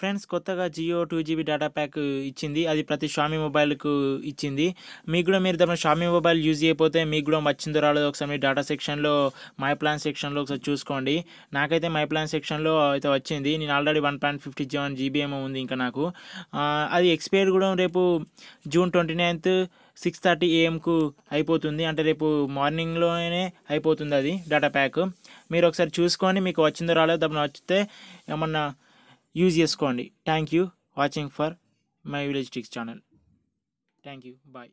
friends కొత్తగా Jio two GB data pack ఇచ్చింది అది ప్రతి షామి మొబైల్కు ఇచ్చింది మీకు కూడా మీరు దాని షామి మొబైల్ యూజ్ చేయకపోతే మీకు కూడా వచ్చిందో రాలేదు ఒకసారి డేటా సెక్షన్లో మై ప్లాన్ సెక్షన్లో ఒకసారి చూసుకోండి నాకైతే మై ప్లాన్ సెక్షన్లో అయితే వచ్చింది నేను ఆల్రెడీ వన్ పాయింట్ ఫిఫ్టీ జీవన్ జీబీ ఏమో ఉంది ఇంకా నాకు అది ఎక్స్పైర్ కూడా రేపు June twenty ninth six thirty ఏఎంకు అయిపోతుంది అంటే రేపు మార్నింగ్లోనే అయిపోతుంది అది డేటా ప్యాక్ మీరు ఒకసారి చూసుకొని మీకు వచ్చిందో రాలేదు తప్పని వచ్చితే ఏమన్నా యూజ్ చేసుకోండి thank you watching for my village ticks channel thank you bye